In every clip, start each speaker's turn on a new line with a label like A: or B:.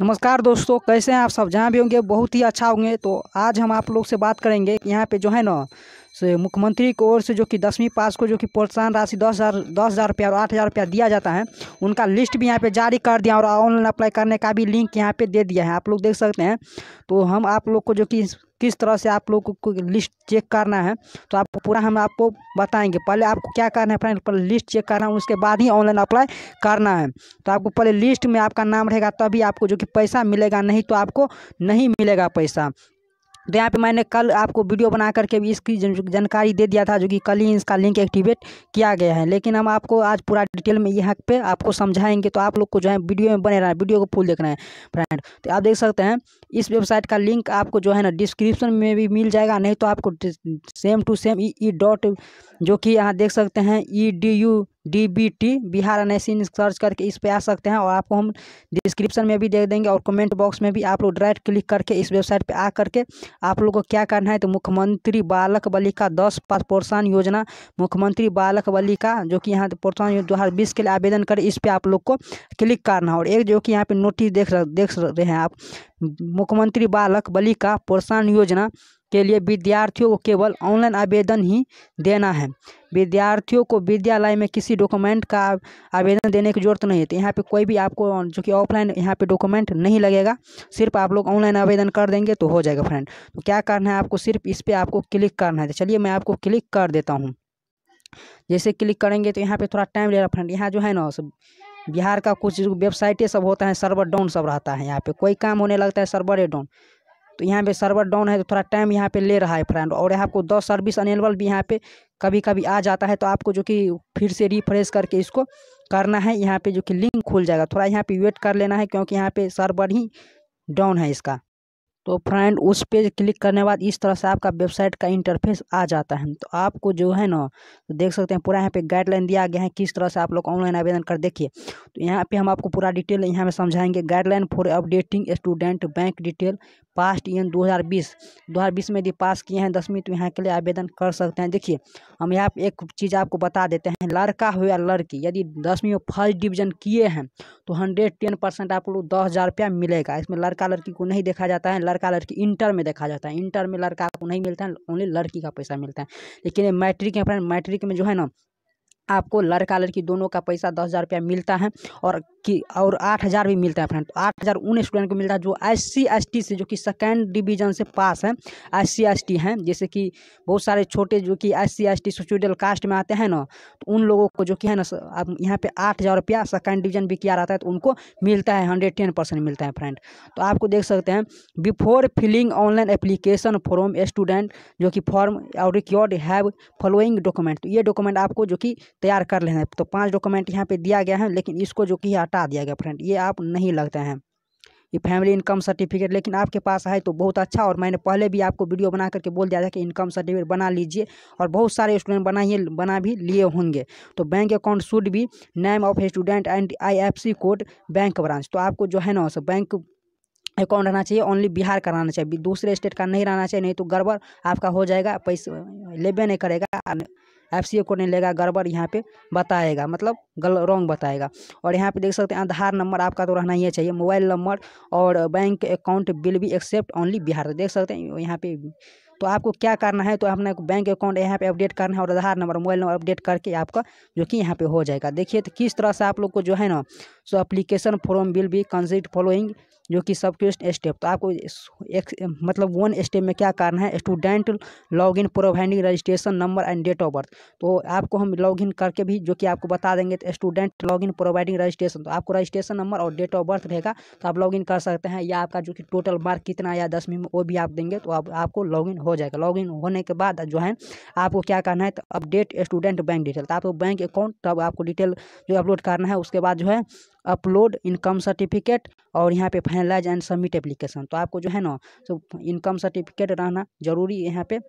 A: नमस्कार दोस्तों कैसे हैं आप सब जहाँ भी होंगे बहुत ही अच्छा होंगे तो आज हम आप लोग से बात करेंगे यहाँ पे जो है ना से मुख्यमंत्री की ओर से जो कि दसवीं पास को जो कि प्रोत्साहन राशि दस हज़ार दस हज़ार रुपया और आठ हज़ार रुपया दिया जाता है उनका लिस्ट भी यहाँ पे जारी कर दिया और ऑनलाइन अप्लाई करने का भी लिंक यहाँ पे दे दिया है आप लोग देख सकते हैं तो हम आप लोग को जो कि किस तरह से आप लोग को लिस्ट चेक करना है तो आपको पूरा हम आपको बताएंगे पहले आपको क्या करना है फ्रेंड पहले लिस्ट चेक करना है उसके बाद ही ऑनलाइन अप्लाई करना है तो आपको पहले लिस्ट में आपका नाम रहेगा तभी आपको जो कि पैसा मिलेगा नहीं तो आपको नहीं मिलेगा पैसा तो यहाँ पे मैंने कल आपको वीडियो बना करके भी इसकी जानकारी दे दिया था जो कि कल ही इसका लिंक एक्टिवेट किया गया है लेकिन हम आपको आज पूरा डिटेल में यहाँ पे आपको समझाएंगे तो आप लोग को जो है वीडियो में बने रहना है वीडियो को फुल देखना है फ्रेंड तो आप देख सकते हैं इस वेबसाइट का लिंक आपको जो है ना डिस्क्रिप्शन में भी मिल जाएगा नहीं तो आपको same to same E dot जो कि यहाँ देख सकते हैं E D U D B T Bihar in search करके इस पर आ सकते हैं और आपको हम डिस्क्रिप्शन में भी दे देंगे और कमेंट बॉक्स में भी आप लोग डायरेक्ट क्लिक करके इस वेबसाइट पर आ करके आप लोग को क्या करना है तो मुख्यमंत्री बालक बलिका दस पास प्रोत्साहन योजना मुख्यमंत्री बालक बलिका जो कि यहाँ प्रोत्साहन दो हज़ार बीस के लिए आवेदन करें इस पर आप लोग को क्लिक करना है और एक जो कि यहाँ पर नोटिस देख देख रहे हैं आप मुख्यमंत्री बालक बलिका प्रोत्साहन योजना के लिए विद्यार्थियों को केवल ऑनलाइन आवेदन ही देना है विद्यार्थियों को विद्यालय में किसी डॉक्यूमेंट का आवेदन देने की जरूरत नहीं है तो यहाँ पे कोई भी आपको जो कि ऑफलाइन यहाँ पे डॉक्यूमेंट नहीं लगेगा सिर्फ आप लोग ऑनलाइन आवेदन कर देंगे तो हो जाएगा फ्रेंड तो क्या करना है आपको सिर्फ इस पर आपको क्लिक करना है तो चलिए मैं आपको क्लिक कर देता हूँ जैसे क्लिक करेंगे तो यहाँ पर थोड़ा टाइम ले रहा फ्रेंड यहाँ जो है ना बिहार का कुछ वेबसाइटें सब होता है सर्वर डाउन सब रहता है यहाँ पे कोई काम होने लगता है सर्वर डाउन तो यहाँ पे सर्वर डाउन है तो थोड़ा टाइम यहाँ पे ले रहा है फ्रेंड और यहाँ आपको दस सर्विस अनेबल भी यहाँ पे कभी कभी आ जाता है तो आपको जो कि फिर से रिफ्रेश करके इसको करना है यहाँ पे जो कि लिंक खुल जाएगा थोड़ा यहाँ पे वेट कर लेना है क्योंकि यहाँ पे सर्वर ही डाउन है इसका तो फ्रेंड उस पेज क्लिक करने बाद इस तरह से आपका वेबसाइट का इंटरफेस आ जाता है तो आपको जो है ना तो देख सकते हैं पूरा यहाँ पे गाइडलाइन दिया गया है किस तरह से आप लोग ऑनलाइन आवेदन कर देखिए तो यहाँ पे हम आपको पूरा डिटेल यहाँ में समझाएंगे guideline for updating student bank detail past year 2020 2020 में यदि पास किए हैं दसवीं तो यहाँ के लिए आवेदन कर सकते हैं देखिए हम यहाँ पे एक चीज़ आपको बता देते हैं लड़का हो या लड़की यदि दसवीं में फर्स्ट डिवीजन किए हैं तो हंड्रेड टेन परसेंट आपको दस हज़ार रुपया मिलेगा इसमें लड़का लड़की को नहीं देखा जाता है लड़का लड़की इंटर में देखा जाता है इंटर में लड़का आपको नहीं मिलता है ओनली लड़की का पैसा मिलता है लेकिन मैट्रिक है मैट्रिक में जो है ना आपको लड़का लड़की दोनों का पैसा दस हज़ार रुपया मिलता है और कि और आठ हज़ार भी मिलता है फ्रेंड तो आठ हज़ार उन स्टूडेंट को मिलता है जो एस सी से जो कि सेकेंड डिवीजन से पास है एस सी हैं जैसे कि बहुत सारे छोटे जो कि एस सी शेड्यूल कास्ट में आते हैं ना तो उन लोगों को जो कि है ना अब यहाँ पे आठ हज़ार रुपया सेकेंड डिवीजन भी किया रहता है तो उनको मिलता है हंड्रेड टेन परसेंट मिलता है फ्रेंड तो आपको देख सकते हैं before filling online application form student जो कि फॉर्म और रिक्योर्ड हैव फॉलोइंग डॉक्यूमेंट तो ये डॉक्यूमेंट आपको जो कि तैयार कर लेना है तो पाँच डॉक्यूमेंट यहाँ पर दिया गया है लेकिन इसको जो कि हटा हटा दिया गया फ्रेंड ये आप नहीं लगते हैं ये फैमिली इनकम सर्टिफिकेट लेकिन आपके पास है तो बहुत अच्छा और मैंने पहले भी आपको वीडियो बना करके बोल दिया था कि इनकम सर्टिफिकेट बना लीजिए और बहुत सारे स्टूडेंट बनाइए बना भी लिए होंगे तो बैंक अकाउंट शुड भी name of student and I code bank branch तो आपको जो है ना सो बैंक अकाउंट रहना चाहिए ओनली बिहार का रहना चाहिए दूसरे स्टेट का नहीं रहना चाहिए नहीं तो गड़बड़ आपका हो जाएगा पैसा लेबे नहीं करेगा एफ सी ए कोड नहीं लेगा गड़बड़ यहाँ पे बताएगा मतलब गल रॉन्ग बताएगा और यहाँ पे देख सकते हैं आधार नंबर आपका तो रहना ही चाहिए मोबाइल नंबर और बैंक अकाउंट बिल भी एक्सेप्ट ओनली बिहार देख सकते हैं यहाँ पे तो आपको क्या करना है तो अपना बैंक अकाउंट यहाँ पे अपडेट करना है और Aadhaar number mobile number update करके आपका जो कि यहाँ पे हो जाएगा देखिए तो किस तरह से आप लोग को जो है ना सो अप्लीकेशन फॉर्म बिल भी कंसिड फॉलोइंग जो कि सब क्वेश्चन स्टेप तो आपको एक मतलब वन स्टेप में क्या करना है student log in providing registration number and date of birth तो आपको हम लॉग इन करके भी जो कि आपको बता देंगे तो student log in providing registration तो आपको रजिस्ट्रेशन नंबर और डेट ऑफ बर्थ रहेगा तो आप लॉग इन कर सकते हैं या आपका जो कि टोटल मार्क कितना आया दसवीं में वो भी आप देंगे तो आप, आपको लॉग इन हो जाएगा लॉग इन होने के बाद जो है आपको क्या करना है तो अपडेट स्टूडेंट बैंक डिटेल तो आपको बैंक अकाउंट तब आपको डिटेल जो अपलोड करना है उसके बाद जो है अपलोड इनकम सर्टिफिकेट और यहाँ पे फाइनलाइज एंड सबमिट एप्लीकेशन तो आपको जो है ना तो इनकम सर्टिफिकेट रहना जरूरी यहाँ पे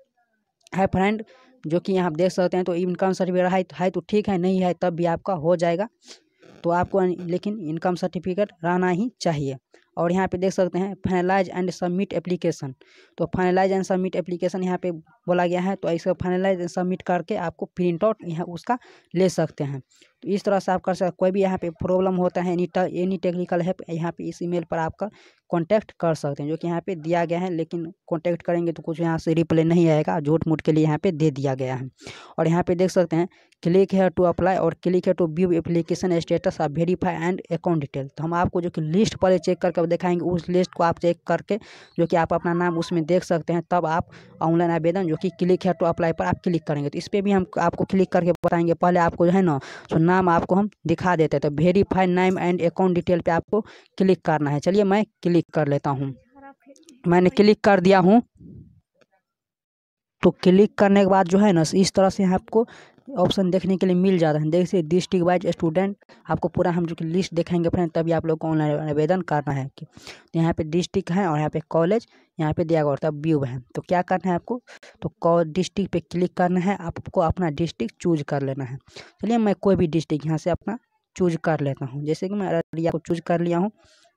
A: है फ्रेंड जो कि यहाँ आप देख सकते हैं तो इनकम सर्टिफिकेट है तो, है तो ठीक है नहीं है तब भी आपका हो जाएगा तो आपको लेकिन इनकम सर्टिफिकेट रहना ही चाहिए और यहाँ पे देख सकते हैं फाइनलाइज एंड सबमिट एप्लीकेशन तो फाइनलाइज एंड सबमिट एप्लीकेशन यहाँ पे बोला गया है तो इसको फाइनलाइज एंड सबमिट करके आपको प्रिंट आउट यहाँ उसका ले सकते हैं तो इस तरह से आप कर सकते कोई भी यहाँ पे प्रॉब्लम होता है एनी एनी टेक्निकल है यहाँ पे इस ईमेल पर आपका कॉन्टैक्ट कर सकते हैं जो कि यहाँ पर दिया गया है लेकिन कॉन्टैक्ट करेंगे तो कुछ यहाँ से रिप्लाई नहीं आएगा झूठ मूठ के लिए यहाँ पर दे दिया गया है और यहाँ पर देख सकते हैं क्लिक है टू अप्लाई और click here to view application status और वेरीफाई एंड अकाउंट डिटेल तो हम आपको जो कि लिस्ट पहले चेक करके दिखाएंगे उस लिस्ट को आप चेक करके जो कि आप अपना नाम उसमें देख सकते हैं तब आप ऑनलाइन आवेदन जो कि क्लिक है टू तो अप्लाई पर आप क्लिक करेंगे तो इस पर भी हम आपको क्लिक करके बताएंगे पहले आपको जो है ना तो नाम आपको हम दिखा देते हैं तो वेरीफाई नाम एंड अकाउंट डिटेल पर आपको क्लिक करना है चलिए मैं क्लिक कर लेता हूँ मैंने क्लिक कर दिया हूँ तो क्लिक करने के बाद जो है ना इस तरह से आपको ऑप्शन देखने के लिए मिल जाता है देखिए डिस्ट्रिक्ट वाइज स्टूडेंट आपको पूरा हम जो कि लिस्ट देखेंगे फ्रेंड तभी आप लोग को ऑनलाइन आवेदन करना है कि तो यहाँ पे डिस्ट्रिक्ट है और यहाँ पे कॉलेज यहाँ पे दिया गया व्यू है तो क्या करना है आपको तो डिस्ट्रिक्ट पे क्लिक करना है आपको अपना डिस्ट्रिक्ट चूज कर लेना है चलिए मैं कोई भी डिस्ट्रिक्ट यहाँ से अपना चूज कर लेता हूँ जैसे कि मैं अररिया को चूज कर लिया हूँ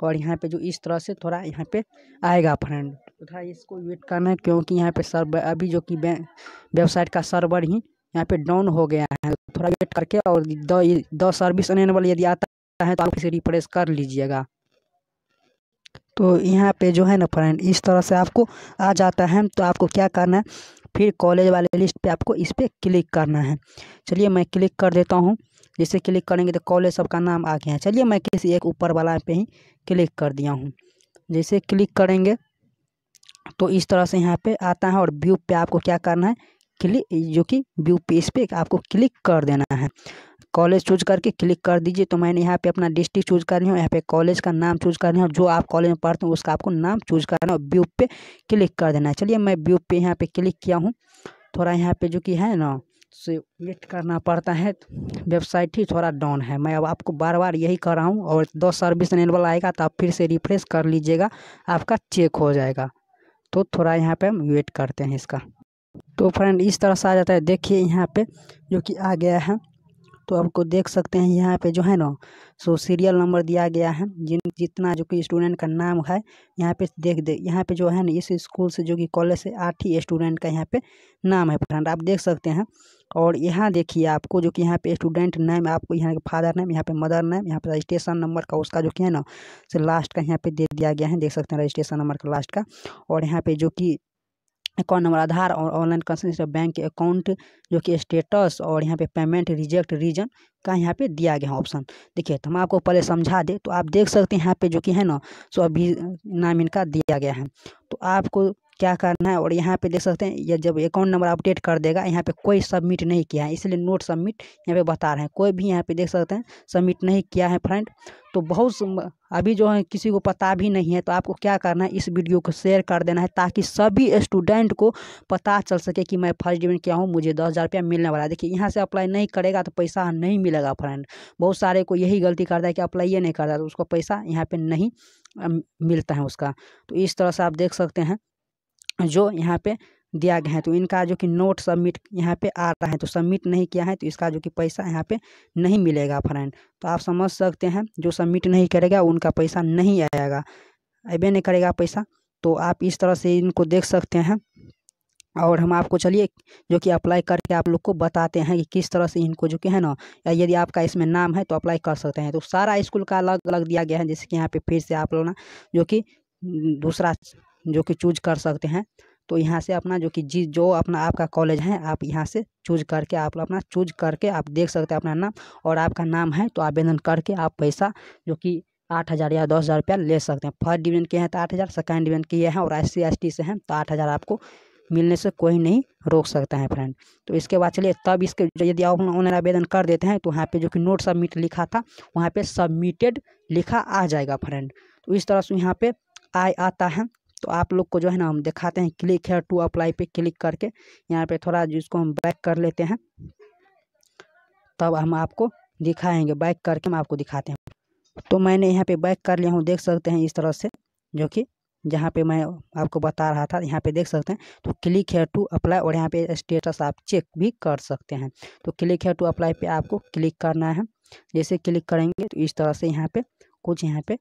A: और यहाँ पे जो इस तरह से थोड़ा यहाँ पे आएगा फ्रेंड तो तो इसको वेट करना है क्योंकि यहाँ पे सर्वर अभी जो कि वेबसाइट का सर्वर ही यहाँ पे डाउन हो गया है थोड़ा वेट करके और द द सर्विस अनेबल यदि आता है तो आप इसे रिप्रेस कर लीजिएगा तो यहाँ पे जो है ना फ्रेंड इस तरह से आपको आ जाता है तो आपको क्या करना है फिर कॉलेज वाले लिस्ट पे आपको इस पर क्लिक करना है चलिए मैं क्लिक कर देता हूँ जैसे क्लिक करेंगे तो कॉलेज सबका नाम आ गया है चलिए मैं किसी एक ऊपर वाला पे ही क्लिक कर दिया हूँ जैसे क्लिक करेंगे तो इस तरह से यहाँ पे आता है और व्यू पे आपको क्या करना है क्लिक जो कि व्यू पेज पे आपको क्लिक कर देना है कॉलेज चूज करके क्लिक कर दीजिए तो मैंने यहाँ पे अपना डिस्ट्रिक्ट चूज कर रही हूँ यहाँ पे कॉलेज का नाम चूज कर रही हूँ जो आप कॉलेज में पढ़ते हो उसका आपको नाम चूज करना हो व्यू पे क्लिक कर देना है चलिए मैं व्यू पे यहाँ पे क्लिक किया हूँ थोड़ा यहाँ पे जो कि है ना से वेट करना पड़ता है वेबसाइट ही थोड़ा डाउन है मैं अब आपको बार बार यही कर रहा हूँ और दो सर्विस अनेबल आएगा तो आप फिर से रिफ्रेश कर लीजिएगा आपका चेक हो जाएगा तो थोड़ा यहाँ पे हम वेट करते हैं इसका तो फ्रेंड इस तरह से आ जाता है देखिए यहाँ पे जो कि आ गया है तो आपको देख सकते हैं यहाँ पे जो है ना सो सीरियल नंबर दिया गया है जिन जितना जो कि स्टूडेंट का नाम है यहाँ पे देख दे यहाँ पे जो है ना इस स्कूल से जो कि कॉलेज से आठ ही स्टूडेंट का यहाँ पे नाम है फ्रेंड आप देख सकते हैं और यहाँ देखिए आपको जो कि यहाँ पे स्टूडेंट नेम आपको यहाँ के फादर नेम यहाँ पे मदर नेम यहाँ पे रजिस्ट्रेशन नंबर का उसका जो कि है ना से लास्ट का यहाँ पे दे दिया गया है देख सकते हैं रजिस्ट्रेशन नंबर का लास्ट का और यहाँ पे जो कि अकाउंट नंबर आधार और ऑनलाइन कंसल्ट बैंक के अकाउंट जो कि स्टेटस और यहाँ पे पेमेंट रिजेक्ट रीजन का यहाँ पे दिया गया ऑप्शन देखिए तो हम आपको पहले समझा दे तो आप देख सकते हैं यहाँ पे जो कि है ना सो अभी नाम इनका दिया गया है तो आपको क्या करना है और यहाँ पे देख सकते हैं ये जब अकाउंट नंबर अपडेट कर देगा यहाँ पे कोई सबमिट नहीं किया है इसलिए नोट सबमिट यहाँ पे बता रहे हैं कोई भी यहाँ पे देख सकते हैं सबमिट नहीं किया है फ्रेंड तो बहुत अभी जो है किसी को पता भी नहीं है तो आपको क्या करना है इस वीडियो को शेयर कर देना है ताकि सभी स्टूडेंट को पता चल सके कि मैं फर्स्ट डिवीजन क्या हूँ मुझे दस हज़ार रुपया मिलने वाला है देखिए यहाँ से अप्लाई नहीं करेगा तो पैसा नहीं मिलेगा फ्रेंड बहुत सारे को यही गलती करता है कि अप्लाई ये नहीं करता तो उसको पैसा यहाँ पर नहीं मिलता है उसका तो इस तरह से आप देख सकते हैं जो यहाँ पे दिया गया है तो इनका जो कि नोट सबमिट यहाँ पे आ रहा है तो सबमिट नहीं किया है तो इसका जो कि पैसा यहाँ पे नहीं मिलेगा फ्रेंड तो आप समझ सकते हैं जो सबमिट नहीं करेगा उनका पैसा नहीं आएगा ऐबे नहीं करेगा पैसा तो आप इस तरह से इनको देख सकते हैं और हम आपको चलिए जो कि अप्लाई करके आप लोग को बताते हैं कि किस तरह से इनको जो कि है ना या यदि आपका इसमें नाम है तो अप्लाई कर सकते हैं तो सारा स्कूल का अलग अलग दिया गया है जैसे कि यहाँ पे फिर से आप लोग ना जो कि दूसरा जो कि चूज कर सकते हैं तो यहाँ से अपना जो कि जी जो अपना आपका कॉलेज है आप यहाँ से चूज करके आप अपना चूज करके आप देख सकते हैं अपना नाम और आपका नाम है तो आवेदन करके आप पैसा जो कि आठ हज़ार या दस हज़ार रुपया ले सकते हैं फर्स्ट डिवीजन के हैं तो आठ हज़ार सेकेंड डिवीजन के हैं और एस सी से हैं तो आठ हज़ार आपको मिलने से कोई नहीं रोक सकता है फ्रेंड तो इसके बाद चलिए तब इसके यदि आप ऑनलाइन आवेदन कर देते हैं तो वहाँ पे जो कि नोट सबमिट लिखा था वहाँ पे सबमिटेड लिखा आ जाएगा फ्रेंड तो इस तरह से यहाँ पे आए आता है तो आप लोग को जो है ना हम दिखाते हैं क्लिक है टू अप्लाई पे क्लिक करके यहाँ पे थोड़ा जिसको हम बैक कर लेते हैं तब हम आपको दिखाएंगे बैक करके हम आपको दिखाते हैं तो मैंने यहाँ पे बैक कर लिया हूँ देख सकते हैं इस तरह से जो कि जहाँ पे मैं आपको बता रहा था यहाँ पे देख सकते हैं तो क्लिक है टू अप्लाई और यहाँ पे स्टेटस आप चेक भी कर सकते हैं तो क्लिक है टू अप्लाई पे आपको क्लिक करना है जैसे क्लिक करेंगे तो इस तरह से यहाँ पे कुछ यहाँ पे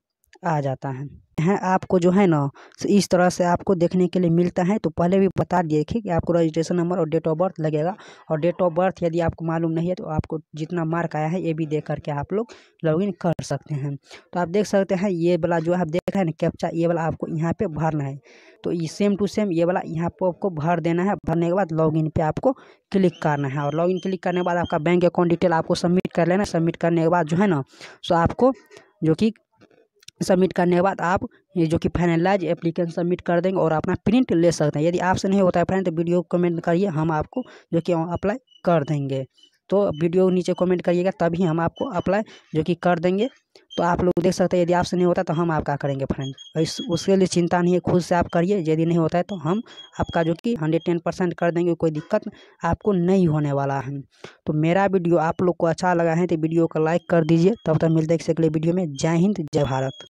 A: आ जाता है हैं आपको जो है ना इस तरह से आपको देखने के लिए मिलता है तो पहले भी बता दिए थे कि आपको रजिस्ट्रेशन नंबर और डेट ऑफ बर्थ लगेगा और डेट ऑफ बर्थ यदि आपको मालूम नहीं है तो आपको जितना मार्क आया है ये भी देख करके आप लोग लॉगिन कर सकते हैं तो आप देख सकते हैं ये वाला जो आप देख रहे हैं ना कैप्चा ये वाला आपको यहाँ पर भरना है तो ये सेम टू सेम ये वाला यहाँ पर आपको भर देना है भरने के बाद लॉगिन इन आपको क्लिक करना है और इन क्लिक करने के बाद आपका बैंक अकाउंट डिटेल आपको सबमिट कर लेना सबमिट करने के बाद जो है ना सो आपको जो कि सबमिट करने के बाद आप जो कि फाइनलाइज एप्लीकेशन सबमिट कर देंगे और अपना प्रिंट ले सकते हैं यदि आपसे नहीं होता है फ्रेंड तो वीडियो कमेंट करिए हम आपको जो कि अप्लाई कर देंगे तो वीडियो नीचे कमेंट करिएगा तभी हम आपको अप्लाई जो कि कर देंगे तो आप लोग देख सकते हैं यदि आपसे नहीं होता तो हम आपका करेंगे फ्रेंड इस उसके लिए चिंता नहीं है खुद से आप करिए यदि नहीं होता है तो हम आपका जो कि हंड्रेड टेन परसेंट कर देंगे कोई दिक्कत आपको नहीं होने वाला है तो मेरा वीडियो आप लोग को अच्छा लगा है तो वीडियो को लाइक कर दीजिए तब तक मिलते हैं अगले वीडियो में जय हिंद जय भारत